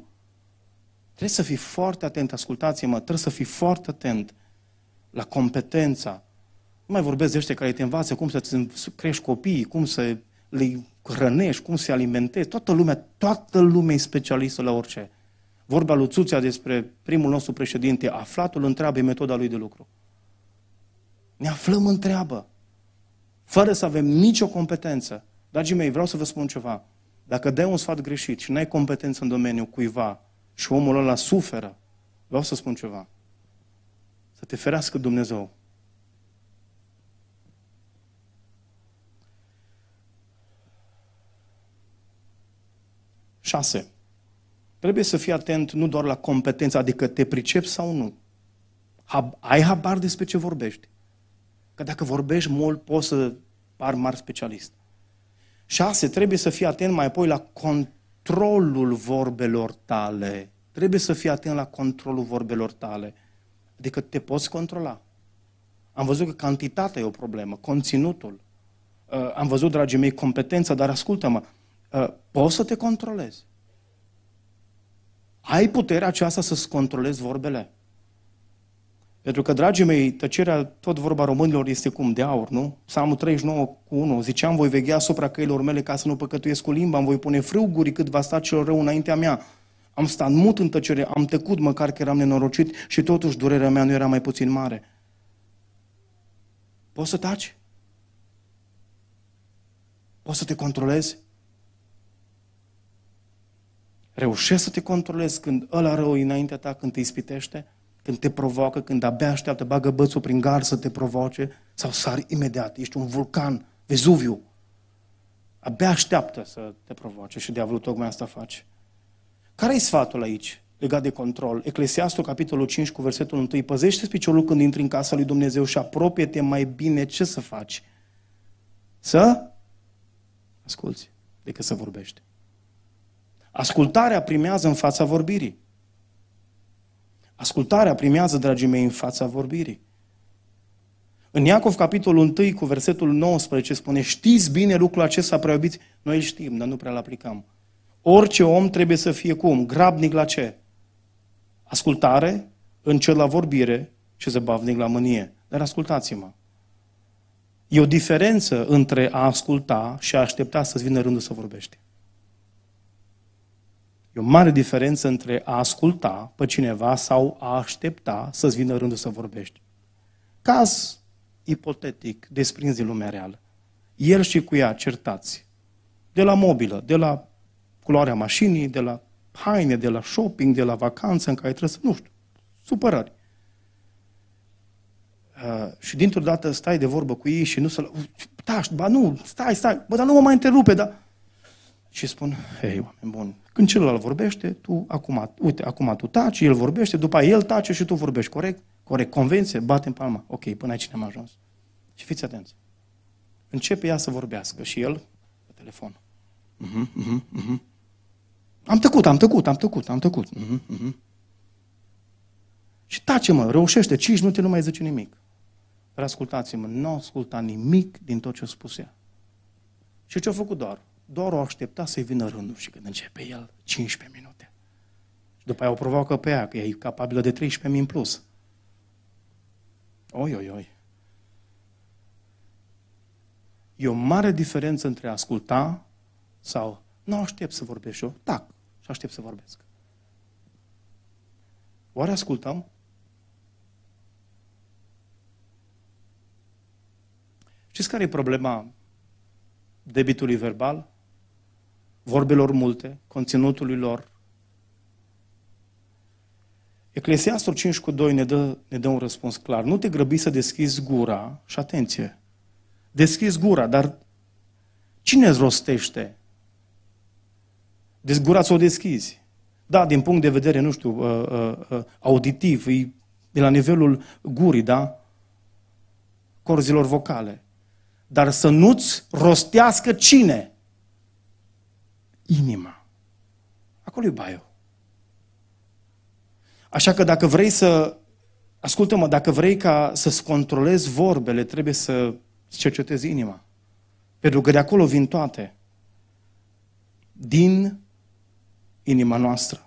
Trebuie să fii foarte atent, ascultați-mă, trebuie să fii foarte atent la competența. Nu mai vorbesc de ăștia care te învață cum să crești copiii, cum să le hrănești, cum să alimentezi. Toată lumea, toată lumea e specialistă la orice. Vorba lui Țuțea despre primul nostru președinte, aflatul întreabă e metoda lui de lucru. Ne aflăm în treabă, fără să avem nicio competență. Dragii mei, vreau să vă spun ceva. Dacă dai un sfat greșit și n-ai competență în domeniu cuiva și omul ăla suferă, vreau să spun ceva. Să te ferească Dumnezeu. Șase. Trebuie să fii atent nu doar la competență, adică te pricepi sau nu. Ai habar despre ce vorbești. Că dacă vorbești mult, poți să par mari specialist. Șase, trebuie să fii atent mai apoi la controlul vorbelor tale. Trebuie să fii atent la controlul vorbelor tale decât te poți controla. Am văzut că cantitatea e o problemă, conținutul. Uh, am văzut, dragii mei, competența, dar ascultă-mă, uh, poți să te controlezi. Ai puterea aceasta să-ți controlezi vorbele. Pentru că, dragii mei, tăcerea, tot vorba românilor, este cum de aur, nu? Psalmul 39 cu 1, ziceam, voi veghea asupra căilor mele ca să nu păcătuiesc cu limba, îmi voi pune frâuguri cât va sta celor rău înaintea mea. Am stat mut în tăcere, am tăcut măcar că eram nenorocit și totuși durerea mea nu era mai puțin mare. Poți să taci? Poți să te controlezi? Reușești să te controlezi când ăla rău e înaintea ta, când te ispitește? Când te provoacă, când abia așteaptă, bagă bățul prin gar să te provoace? Sau sari imediat, ești un vulcan, Vezuviu. Abia așteaptă să te provoace și diavolul tocmai asta face. Care-i sfatul aici legat de control? Eclesiastul, capitolul 5, cu versetul 1. Păzește-ți piciorul când intri în casa lui Dumnezeu și apropie-te mai bine ce să faci. Să asculți decât să vorbești. Ascultarea primează în fața vorbirii. Ascultarea primează, dragii mei, în fața vorbirii. În Iacov, capitolul 1, cu versetul 19, spune Știți bine lucrul acesta, preobiți? Noi îl știm, dar nu prea-l aplicăm. Orice om trebuie să fie cum? Grabnic la ce? Ascultare, încet la vorbire și zăbavnic la mânie. Dar ascultați-mă. E o diferență între a asculta și a aștepta să-ți vină rândul să vorbești. E o mare diferență între a asculta pe cineva sau a aștepta să-ți vină rândul să vorbești. Caz ipotetic, desprins din lumea reală. El și cu ea certați. De la mobilă, de la culoarea mașinii, de la haine, de la shopping, de la vacanță în care trebuie să, nu știu, supărări. Uh, și dintr-o dată stai de vorbă cu ei și nu să... Taci, da, ba nu, stai, stai, bă, dar nu mă mai întrerupe, dar... Și spun, hei, oameni buni, când celălalt vorbește, tu acum, uite, acum tu taci, el vorbește, după aia el tace și tu vorbești, corect? Corect, convenție, bate în palma. Ok, până aici ne-am ajuns. Și fiți atenți. Începe ea să vorbească și el pe telefon. Uh-huh, uh-huh, uh-huh. Am tăcut, am tăcut, am tăcut, am tăcut. Uh-huh, uh-huh. Și tace, mă, reușește, 5 minute nu mai zice nimic. Dar ascultați-mă, nu a ascultat nimic din tot ce a spus ea. Și ce-a făcut doar? Doar o aștepta să-i vină rândul și când începe el, 15 minute. Și după aia o provoacă pe ea, că ea e capabilă de 13 mii în plus. Oi, oi, oi. E o mare diferență între a asculta sau nu aștept să vorbesc eu, tac da, și aștept să vorbesc. Oare ascultăm? Știți care e problema debitului verbal? Vorbelor multe, conținutului lor. Eclesiastul 5 cu 2 ne dă, ne dă un răspuns clar. Nu te grăbi să deschizi gura și atenție. Deschizi gura, dar cine îți rostește deci gura o deschizi. Da, din punct de vedere, nu știu, uh, uh, uh, auditiv, e la nivelul gurii, da? Corzilor vocale. Dar să nu-ți rostească cine? Inima. Acolo e baiul. Așa că dacă vrei să, ascultă-mă, dacă vrei ca să-ți controlezi vorbele, trebuie să cercetezi inima. Pentru că de acolo vin toate. Din inima noastră.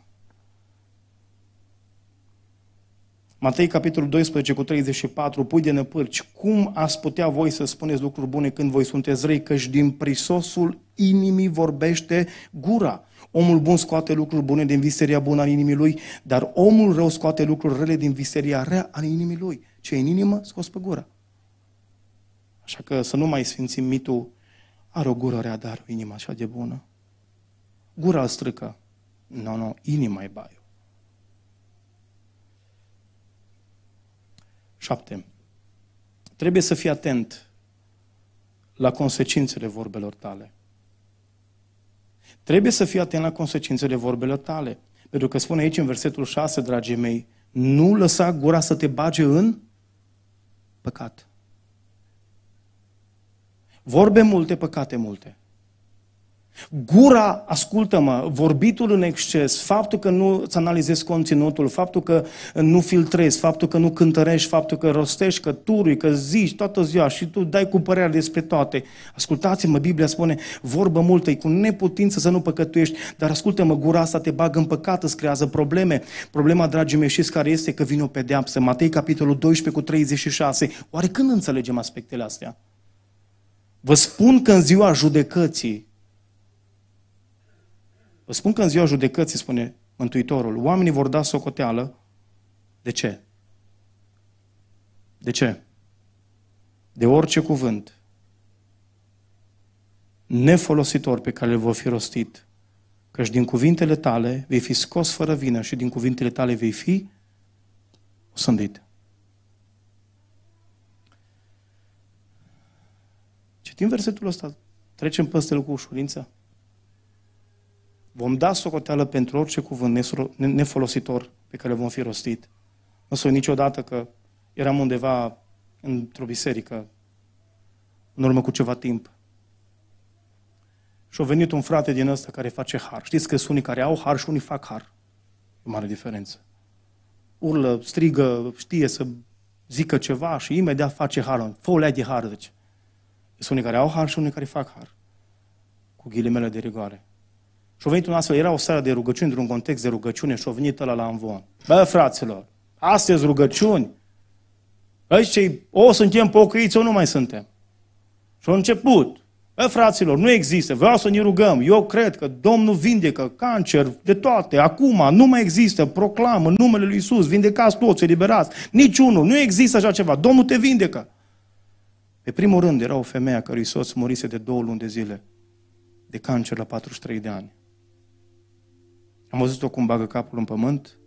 Matei, capitolul 12 cu 34, pui de năpârci, cum ați putea voi să spuneți lucruri bune când voi sunteți răi, căci din prisosul inimii vorbește gura. Omul bun scoate lucruri bune din viseria bună a inimii lui, dar omul rău scoate lucruri rele din viseria rea a inimii lui. Ce în inimă, scos pe gura. Așa că să nu mai sfințim mitul, are o gură rea, dar inima, așa de bună. Gura îl strică, No, no, inima e baiul. Șapte. Trebuie să fii atent la consecințele vorbelor tale. Trebuie să fii atent la consecințele vorbelor tale. Pentru că spune aici în versetul 6, dragii mei, nu lăsa gura să te bage în păcat. Vorbe multe, păcate multe. Gura, ascultă-mă, vorbitul în exces, faptul că nu îți analizezi conținutul, faptul că nu filtrezi, faptul că nu cântărești, faptul că rostești, că turui, că zici toată ziua și tu dai cu părerea despre toate. Ascultați-mă, Biblia spune, vorbă multă, e cu neputință să nu păcătuiești, dar ascultă-mă, gura asta te bagă în păcat, îți creează probleme. Problema, dragii mei, știți care este? Că vine o pedeapsă. Matei, capitolul 12 cu 36. Oare când înțelegem aspectele astea? Vă spun că în ziua judecății, Vă spun că în ziua judecății, spune Mântuitorul, oamenii vor da socoteală. De ce? De ce? De orice cuvânt nefolositor pe care îl vor fi rostit, căci din cuvintele tale vei fi scos fără vină și din cuvintele tale vei fi osândit. Citim versetul ăsta, trecem peste lucru cu ușurință vom da socoteală pentru orice cuvânt nefolositor pe care vom fi rostit. Nu sunt niciodată că eram undeva într-o biserică, în urmă cu ceva timp. Și a venit un frate din ăsta care face har. Știți că sunt unii care au har și unii fac har. E o mare diferență. Urlă, strigă, știe să zică ceva și imediat face harul. Fă o de har, deci. Sunt unii care au har și unii care fac har. Cu ghilimele de rigoare. Și a venit un astfel, era o seară de rugăciuni, într-un context de rugăciune și a venit ăla la învon. Bă, fraților, astăzi rugăciuni. Aici cei, o suntem pocăiți, o nu mai suntem. Și au început. Bă, fraților, nu există, vreau să ne rugăm. Eu cred că Domnul vindecă cancer de toate, acum, nu mai există, proclamă numele Lui Isus, vindecați toți, eliberați. Niciunul, nu există așa ceva, Domnul te vindecă. Pe primul rând era o femeie a cărui soț murise de două luni de zile de cancer la 43 de ani. Am văzut-o cum bagă capul în pământ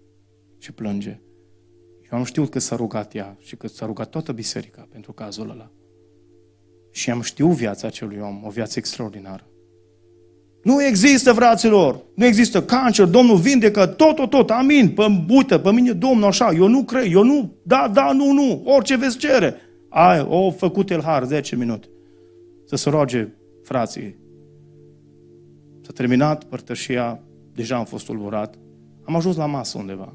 și plânge. Eu am știut că s-a rugat ea și că s-a rugat toată biserica pentru cazul ăla. Și am știut viața acelui om, o viață extraordinară. Nu există, fraților, nu există cancer, Domnul vindecă tot, tot, tot, amin, pe bută, pe mine Domnul așa, eu nu cred, eu nu, da, da, nu, nu, orice veți cere. Ai, o făcut el har, 10 minute. Să se roage frații. S-a terminat părtășia deja am fost tulburat, am ajuns la masă undeva.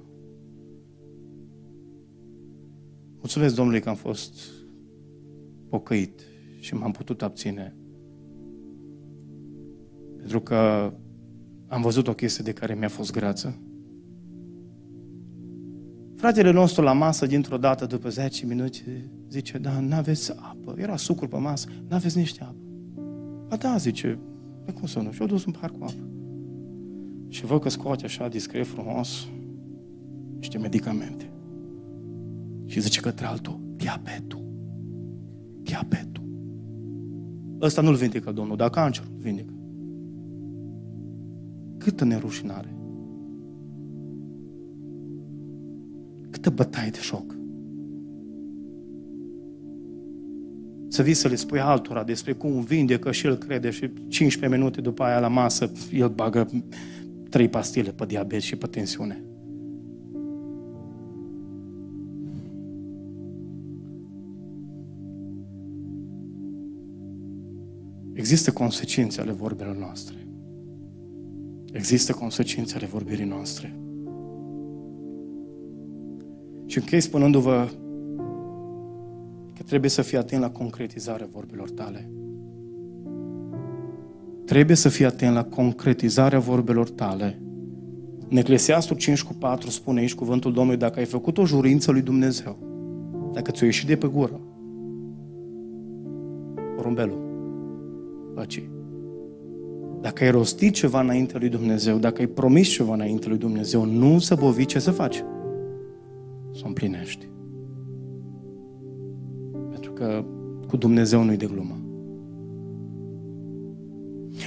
Mulțumesc Domnului că am fost pocăit și m-am putut abține. Pentru că am văzut o chestie de care mi-a fost greață. Fratele nostru la masă, dintr-o dată, după 10 minute, zice, da, n-aveți apă. Era sucul pe masă, n-aveți niște apă. Ba da, zice, pe cum să nu? Și-au dus un par cu apă. Și văd că scoate așa discret, frumos, niște medicamente. Și zice către altul, diabetul. Diabetul. Ăsta nu-l vindecă, Domnul, dar cancerul vindecă. Câtă nerușinare. Câtă bătaie de șoc. Să vii să le spui altora despre cum vindecă și el crede și 15 minute după aia la masă el bagă trei pastile pe diabet și pe tensiune. Există consecințe ale vorbelor noastre. Există consecințe ale vorbirii noastre. Și închei spunându-vă că trebuie să fii atent la concretizarea vorbilor tale. Trebuie să fii atent la concretizarea vorbelor tale. În Eclesiastul 5 cu 4 spune aici cuvântul Domnului, dacă ai făcut o jurință lui Dumnezeu, dacă ți-o ieși de pe gură, porumbelul, pacii. Dacă ai rostit ceva înainte lui Dumnezeu, dacă ai promis ceva înainte lui Dumnezeu, nu să bovi ce să faci. Să o împlinești. Pentru că cu Dumnezeu nu-i de glumă.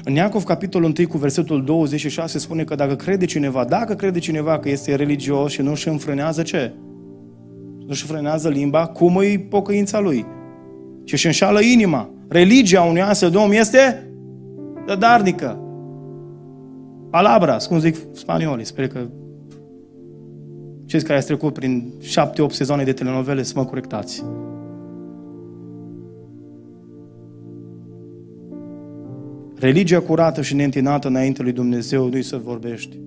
În Iacov, capitolul 1, cu versetul 26, spune că dacă crede cineva, dacă crede cineva că este religios și nu își înfrânează ce? Nu își înfrânează limba, cum e pocăința lui? Și își înșală inima. Religia unui astfel de om este dădarnică. Palabras, cum zic spaniolii, sper că cei care ați trecut prin șapte, opt sezoane de telenovele să mă corectați. Religia curată și neîntinată înainte lui Dumnezeu nu-i să vorbești.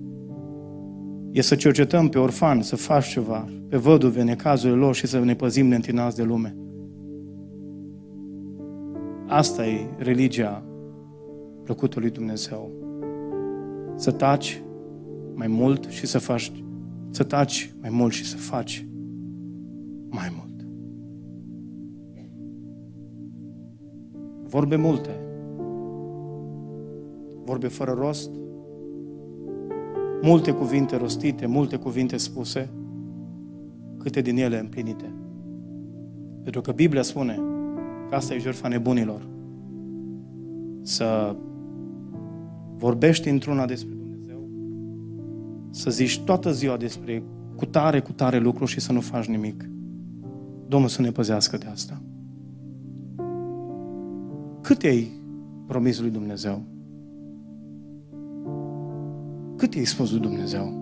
E să cercetăm pe orfan, să faci ceva, pe văduve, necazurile lor și să ne păzim neîntinați de lume. Asta e religia plăcută lui Dumnezeu. Să taci mai mult și să faci, să taci mai mult și să faci mai mult. Vorbe multe, vorbe fără rost, multe cuvinte rostite, multe cuvinte spuse, câte din ele împlinite. Pentru că Biblia spune că asta e jertfa nebunilor. Să vorbești într-una despre Dumnezeu, să zici toată ziua despre cu tare, cu tare lucru și să nu faci nimic. Domnul să ne păzească de asta. Cât ai promis lui Dumnezeu? Cât i-ai spus lui Dumnezeu?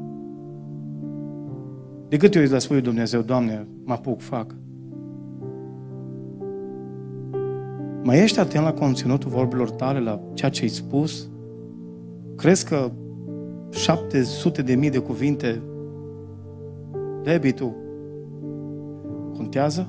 De cât eu îi spui lui Dumnezeu, Doamne, mă apuc, fac? Mai ești atent la conținutul vorbilor tale, la ceea ce ai spus? Crezi că 700 de mii de cuvinte, debitul, contează?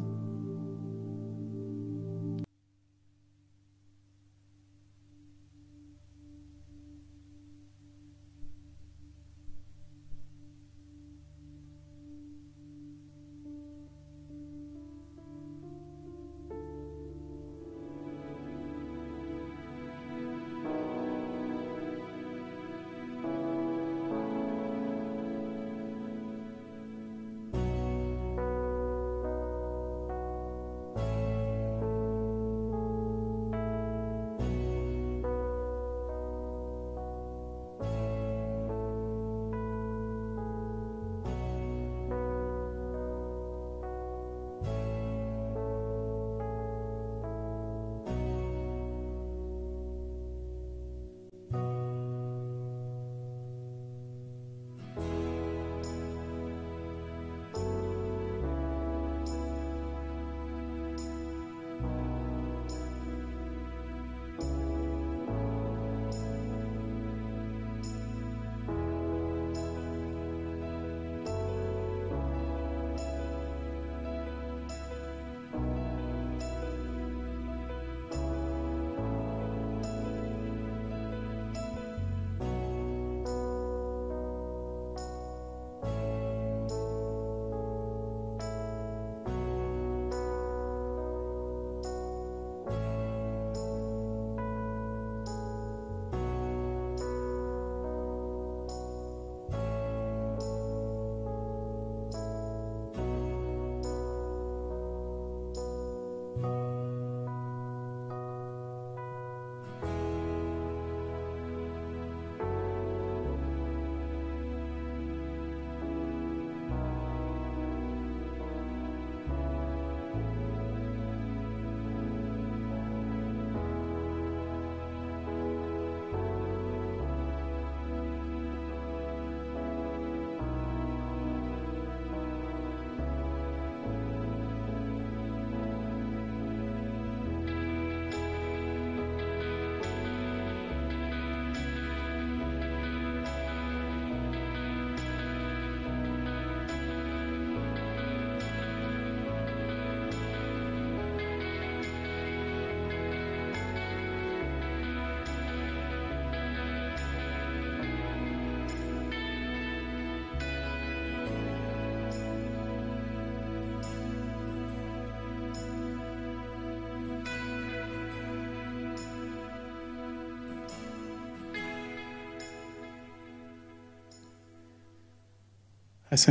That's